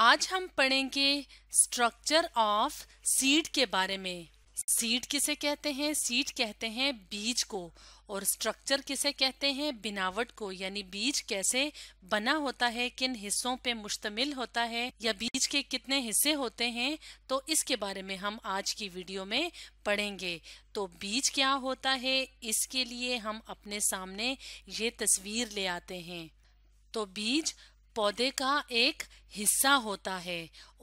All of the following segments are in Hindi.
आज हम पढ़ेंगे स्ट्रक्चर ऑफ सीड के बारे में सीड किसे कहते हैं सीड कहते हैं बीज को और स्ट्रक्चर किसे कहते हैं बिनावट को यानी बीज कैसे बना होता है किन हिस्सों पे मुश्तमिल होता है या बीज के कितने हिस्से होते हैं तो इसके बारे में हम आज की वीडियो में पढ़ेंगे तो बीज क्या होता है इसके लिए हम अपने सामने ये तस्वीर ले आते हैं तो बीज पौधे का एक हिस्सा होता है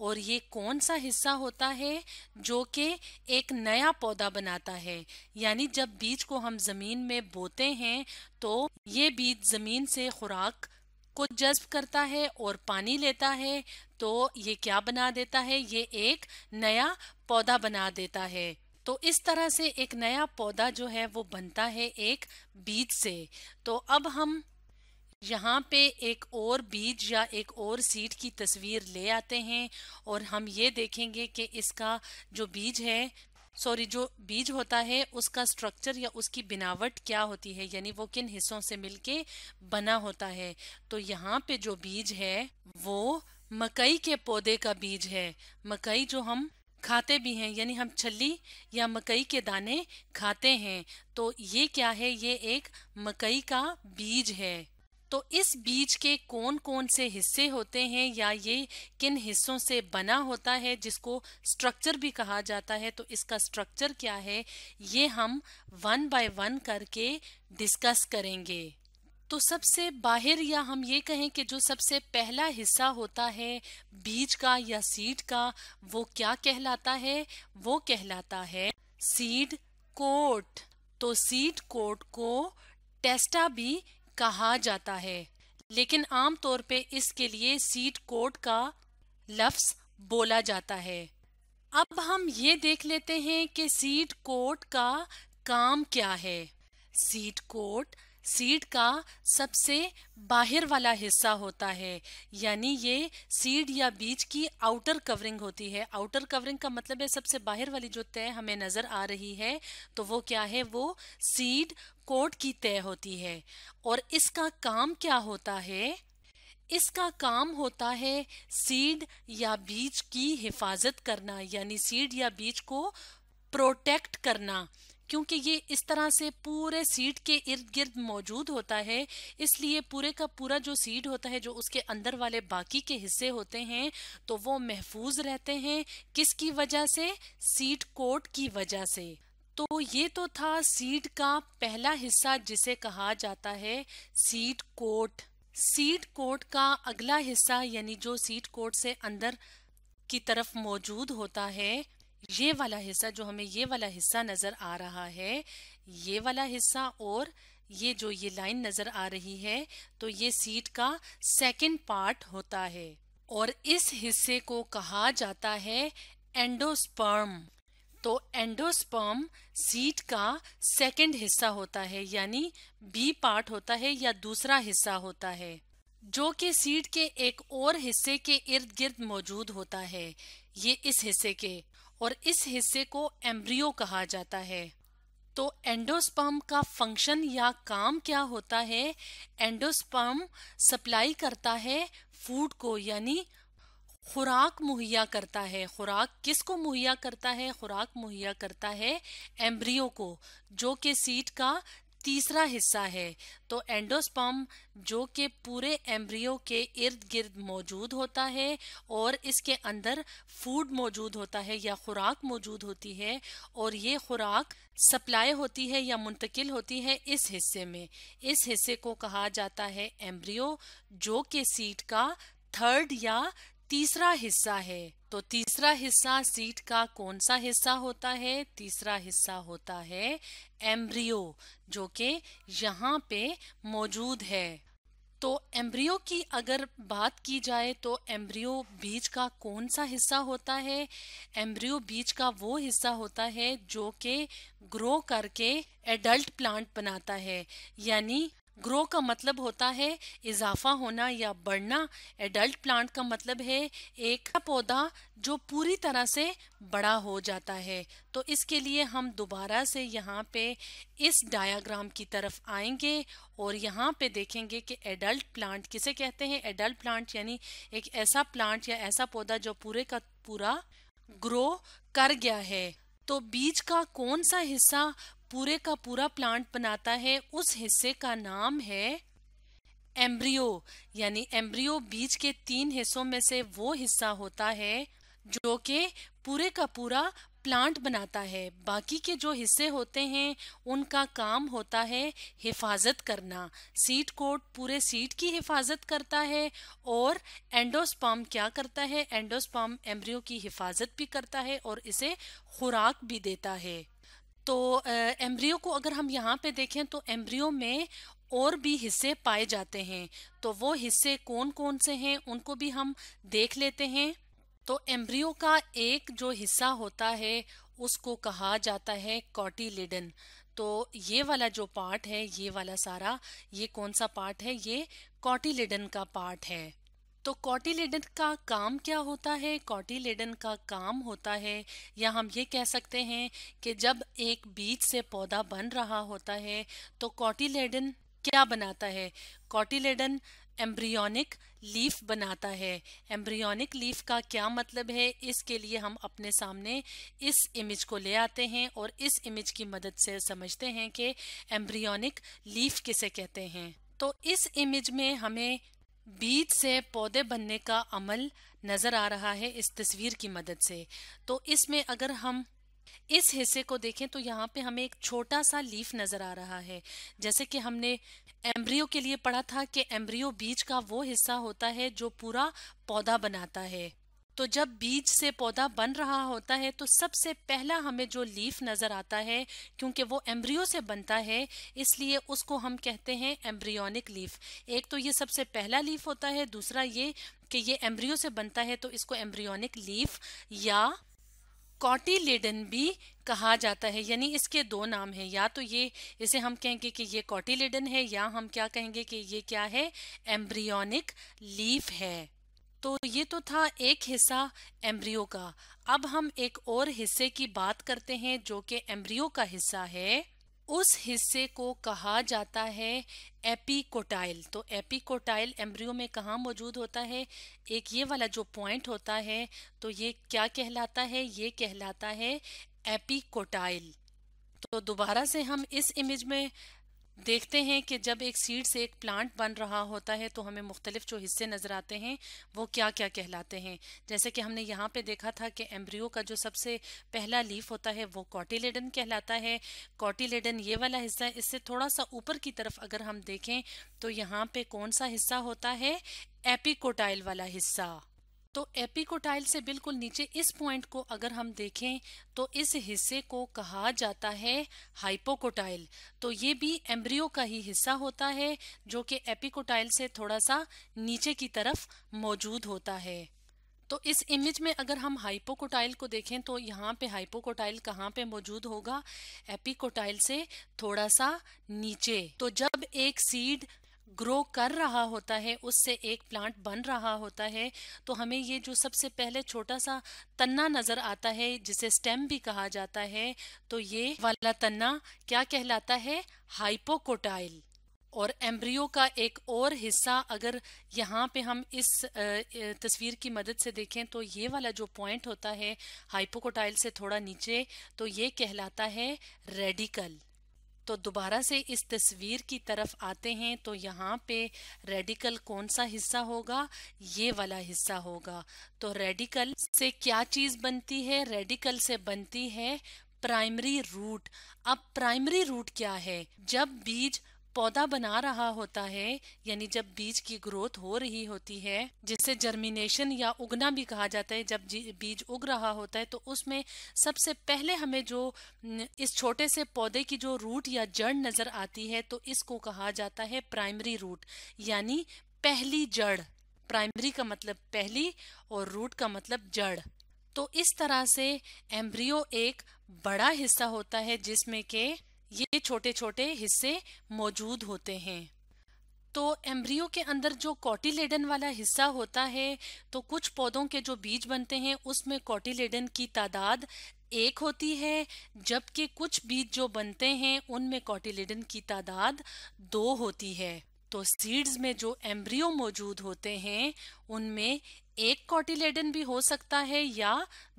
और ये कौन सा हिस्सा होता है जो कि एक नया पौधा बनाता है यानी जब बीज को हम ज़मीन में बोते हैं तो ये बीज ज़मीन से खुराक को जज्ब करता है और पानी लेता है तो ये क्या बना देता है ये एक नया पौधा बना देता है तो इस तरह से एक नया पौधा जो है वो बनता है एक बीज से तो अब हम यहाँ पे एक और बीज या एक और सीड की तस्वीर ले आते हैं और हम ये देखेंगे कि इसका जो बीज है सॉरी जो बीज होता है उसका स्ट्रक्चर या उसकी बनावट क्या होती है यानी वो किन हिस्सों से मिलके बना होता है तो यहाँ पे जो बीज है वो मकई के पौधे का बीज है मकई जो हम खाते भी हैं यानी हम छल्ली या मकई के दाने खाते हैं तो ये क्या है ये एक मकई का बीज है तो इस बीज के कौन कौन से हिस्से होते हैं या ये किन हिस्सों से बना होता है जिसको स्ट्रक्चर भी कहा जाता है तो इसका स्ट्रक्चर क्या है ये हम वन बाय वन करके डिस्कस करेंगे तो सबसे बाहर या हम ये कहें कि जो सबसे पहला हिस्सा होता है बीज का या सीड का वो क्या कहलाता है वो कहलाता है सीड कोट तो सीड कोट को टेस्टा भी कहा जाता है लेकिन आमतौर पे इसके लिए सीट कोट का लफ्स बोला जाता है अब हम ये देख लेते हैं कि सीट कोट का काम क्या है सीट कोट सीड का सबसे बाहर वाला हिस्सा होता है यानी ये सीड या बीज की आउटर कवरिंग होती है आउटर कवरिंग का मतलब है सबसे बाहर वाली जो तय हमें नज़र आ रही है तो वो क्या है वो सीड कोट की तय होती है और इसका काम क्या होता है इसका काम होता है सीड या बीज की हिफाजत करना यानी सीड या बीज को प्रोटेक्ट करना क्योंकि ये इस तरह से पूरे सीड के इर्द गिर्द मौजूद होता है इसलिए पूरे का पूरा जो सीड होता है जो उसके अंदर वाले बाकी के हिस्से होते हैं तो वो महफूज रहते हैं किसकी वजह से सीड कोट की वजह से तो ये तो था सीड का पहला हिस्सा जिसे कहा जाता है सीड कोट सीड कोट का अगला हिस्सा यानी जो सीड कोट से अंदर की तरफ मौजूद होता है ये वाला हिस्सा जो हमें ये वाला हिस्सा नजर आ रहा है ये वाला हिस्सा और ये जो ये लाइन नजर आ रही है तो ये सीट का सेकेंड पार्ट होता है और इस हिस्से को कहा जाता है एंडोस्पर्म तो एंडोस्पर्म सीट का सेकेंड हिस्सा होता है यानी बी पार्ट होता है या दूसरा हिस्सा होता है जो कि सीट के एक और हिस्से के इर्द गिर्द मौजूद होता है ये इस हिस्से के और इस हिस्से को एम्ब्रियो कहा जाता है तो एंडोस्पर्म का फंक्शन या काम क्या होता है एंडोस्पर्म सप्लाई करता है फूड को यानी खुराक मुहैया करता है खुराक किसको मुहैया करता है खुराक मुहैया करता है एम्ब्रियो को जो कि सीट का तीसरा हिस्सा है तो एंडोस्पर्म जो कि पूरे एम्ब्रियो के इर्द गिर्द मौजूद होता है और इसके अंदर फूड मौजूद होता है या खुराक मौजूद होती है और ये खुराक सप्लाई होती है या मुंतकिल होती है इस हिस्से में इस हिस्से को कहा जाता है एम्ब्रियो जो कि सीट का थर्ड या तीसरा हिस्सा है तो तीसरा हिस्सा सीट का कौन सा हिस्सा होता है तीसरा हिस्सा होता है एम्ब्रियो जो कि यहाँ पे मौजूद है तो एम्ब्रियो की अगर बात की जाए तो एम्ब्रियो बीज का कौन सा हिस्सा होता है एम्ब्रियो बीज का वो हिस्सा होता है जो कि ग्रो करके एडल्ट प्लांट बनाता है यानी ग्रो का मतलब होता है इजाफा होना या बढ़ना एडल्ट प्लांट का मतलब है एक पौधा जो पूरी तरह से बड़ा हो जाता है तो इसके लिए हम दोबारा से यहाँ पे इस डायाग्राम की तरफ आएंगे और यहाँ पे देखेंगे कि एडल्ट प्लांट किसे कहते हैं एडल्ट प्लांट यानी एक ऐसा प्लांट या ऐसा पौधा जो पूरे का पूरा ग्रो कर गया है तो बीज का कौन सा हिस्सा पूरे का पूरा प्लांट बनाता है उस हिस्से का नाम है एम्ब्रियो यानी एम्ब्रियो बीज के तीन हिस्सों में से वो हिस्सा होता है जो कि पूरे का पूरा प्लांट बनाता है बाकी के जो हिस्से होते हैं उनका काम होता है हिफाजत करना सीट कोट पूरे सीट की हिफाजत करता है और एंडोस्पाम क्या करता है एंडोस्पाम एम्ब्रियो की हिफाजत भी करता है और इसे खुराक भी देता है तो एम्ब्रियो को अगर हम यहाँ पे देखें तो एम्ब्रियो में और भी हिस्से पाए जाते हैं तो वो हिस्से कौन कौन से हैं उनको भी हम देख लेते हैं तो एम्ब्रियो का एक जो हिस्सा होता है उसको कहा जाता है कॉटिलिडन तो ये वाला जो पार्ट है ये वाला सारा ये कौन सा पार्ट है ये कॉटिलिडन का पार्ट है तो कॉटिलेडन का काम क्या होता है कॉटिलेडन का काम होता है या हम ये कह सकते हैं कि जब एक बीज से पौधा बन रहा होता है तो कॉटिलेडन क्या बनाता है कॉटिलेडन एम्ब्रियोनिक लीफ बनाता है एम्ब्रियोनिक लीफ का क्या मतलब है इसके लिए हम अपने सामने इस इमेज को ले आते हैं और इस इमेज की मदद से समझते हैं कि एम्ब्रियोनिक लीफ किसे कहते हैं तो इस इमेज में हमें बीज से पौधे बनने का अमल नजर आ रहा है इस तस्वीर की मदद से तो इसमें अगर हम इस हिस्से को देखें तो यहाँ पे हमें एक छोटा सा लीफ नजर आ रहा है जैसे कि हमने एम्ब्रियो के लिए पढ़ा था कि एम्ब्रियो बीज का वो हिस्सा होता है जो पूरा पौधा बनाता है तो जब बीज से पौधा बन रहा होता है तो सबसे पहला हमें जो लीफ नज़र आता है क्योंकि वो एम्ब्रियो से बनता है इसलिए उसको हम कहते हैं एम्ब्रियोनिक लीफ एक तो ये सबसे पहला लीफ होता है दूसरा ये कि ये एम्ब्रियो से बनता है तो इसको एम्ब्रियोनिक लीफ या कॉटिलेडन भी कहा जाता है यानी इसके दो नाम हैं या तो ये इसे हम कहेंगे कि ये कॉटिलेडन है या हम क्या कहेंगे कि ये क्या है एम्ब्रियोनिक लीफ है तो ये तो था एक हिस्सा एम्ब्रियो का अब हम एक और हिस्से की बात करते हैं जो कि एम्ब्रियो का हिस्सा है उस हिस्से को कहा जाता है एपिकोटाइल तो एपिकोटाइल एम्ब्रियो में कहाँ मौजूद होता है एक ये वाला जो पॉइंट होता है तो ये क्या कहलाता है ये कहलाता है एपिकोटाइल तो दोबारा से हम इस इमेज में देखते हैं कि जब एक सीड से एक प्लांट बन रहा होता है तो हमें मुख्तलिफ जो हिस्से नज़र आते हैं वो क्या क्या कहलाते हैं जैसे कि हमने यहाँ पे देखा था कि एम्ब्रियो का जो सबसे पहला लीफ होता है वो कॉटिलेडन कहलाता है कॉटिलेडन ये वाला हिस्सा इससे थोड़ा सा ऊपर की तरफ अगर हम देखें तो यहाँ पे कौन सा हिस्सा होता है एपिकोटाइल वाला हिस्सा तो एपिकोटाइल से बिल्कुल नीचे इस पॉइंट को अगर हम देखें तो इस हिस्से को कहा जाता है हाइपोकोटाइल तो ये भी एम्ब्रियो का ही हिस्सा होता है जो कि एपिकोटाइल से थोड़ा सा नीचे की तरफ मौजूद होता है तो इस इमेज में अगर हम हाइपोकोटाइल को देखें तो यहाँ पे हाइपोकोटाइल कहाँ पे मौजूद होगा एपिकोटाइल से थोड़ा सा नीचे तो जब एक सीड ग्रो कर रहा होता है उससे एक प्लांट बन रहा होता है तो हमें ये जो सबसे पहले छोटा सा तन्ना नज़र आता है जिसे स्टेम भी कहा जाता है तो ये वाला तन्ना क्या कहलाता है हाइपोकोटाइल और एम्ब्रियो का एक और हिस्सा अगर यहाँ पे हम इस तस्वीर की मदद से देखें तो ये वाला जो पॉइंट होता है हाइपोकोटाइल से थोड़ा नीचे तो ये कहलाता है रेडिकल तो दोबारा से इस तस्वीर की तरफ आते हैं तो यहाँ पे रेडिकल कौन सा हिस्सा होगा ये वाला हिस्सा होगा तो रेडिकल से क्या चीज़ बनती है रेडिकल से बनती है प्राइमरी रूट अब प्राइमरी रूट क्या है जब बीज पौधा बना रहा होता है यानी जब बीज की ग्रोथ हो रही होती है जिसे जर्मिनेशन या उगना भी कहा जाता है जब बीज उग रहा होता है तो उसमें सबसे पहले हमें जो इस छोटे से पौधे की जो रूट या जड़ नजर आती है तो इसको कहा जाता है प्राइमरी रूट यानी पहली जड़ प्राइमरी का मतलब पहली और रूट का मतलब जड़ तो इस तरह से एम्ब्रियो एक बड़ा हिस्सा होता है जिसमें के ये छोटे छोटे हिस्से मौजूद होते हैं तो एम्ब्रियो के अंदर जो कॉटिलेडन वाला हिस्सा होता है तो कुछ पौधों के जो बीज बनते हैं उसमें कॉटिलेडन की तादाद एक होती है जबकि कुछ बीज जो बनते हैं उनमें कॉटिलेडन की तादाद दो होती है तो सीड्स में जो एम्ब्रियो मौजूद होते हैं उनमें एक कॉटिलेडन भी हो सकता है या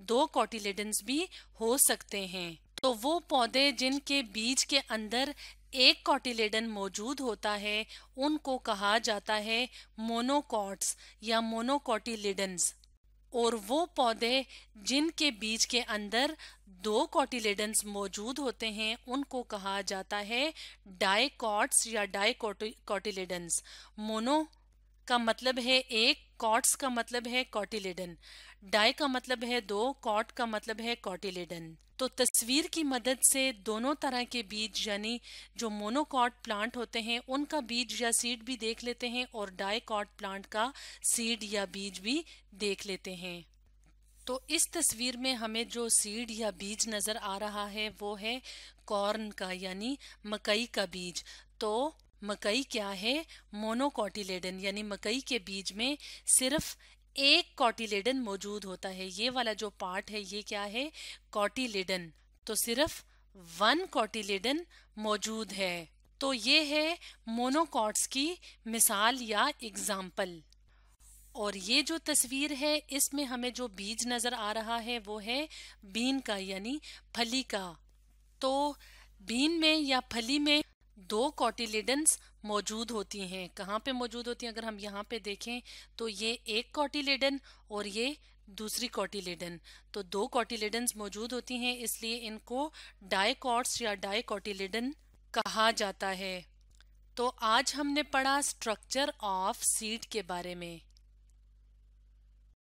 दो कॉटिलेडन भी हो सकते हैं तो वो पौधे जिनके बीज के अंदर एक कॉटिलेडन मौजूद होता है उनको कहा जाता है मोनोकॉट्स या मोनोकॉटिलेडन्स और वो पौधे जिनके बीज के अंदर दो कॉटिलेडन्स मौजूद होते हैं उनको कहा जाता है डाइकॉट्स या डाइकॉटिलेडन्स मोनो का मतलब है एक कॉट्स का मतलब है कॉटिलेडन डाई का मतलब है दो कॉट का मतलब है कॉटिलेडन तो तस्वीर की मदद से दोनों तरह के बीज यानी जो मोनोकॉट प्लांट होते हैं उनका बीज या सीड भी देख लेते हैं और डाईकॉट प्लांट का सीड या बीज भी देख लेते हैं तो इस तस्वीर में हमें जो सीड या बीज नज़र आ रहा है वो है कॉर्न का यानी मकई का बीज तो मकई क्या है मोनोकॉटिलेडन यानी मकई के बीज में सिर्फ एक कॉटिलेडन मौजूद होता है ये वाला जो पार्ट है ये क्या है कॉटिलेडन तो सिर्फ वन कॉटिलेडन मौजूद है तो ये है मोनोकॉट्स की मिसाल या एग्जाम्पल और ये जो तस्वीर है इसमें हमें जो बीज नज़र आ रहा है वो है बीन का यानी फली का तो बीन में या फली में दो कॉटिलेडन्स मौजूद होती हैं कहाँ पे मौजूद होती हैं अगर हम यहाँ पे देखें तो ये एक कॉटिलेडन और ये दूसरी कॉटिलेडन तो दो कॉटिलेडन्स मौजूद होती हैं इसलिए इनको डायकॉट्स या डायकॉटिलेडन कहा जाता है तो आज हमने पढ़ा स्ट्रक्चर ऑफ सीड के बारे में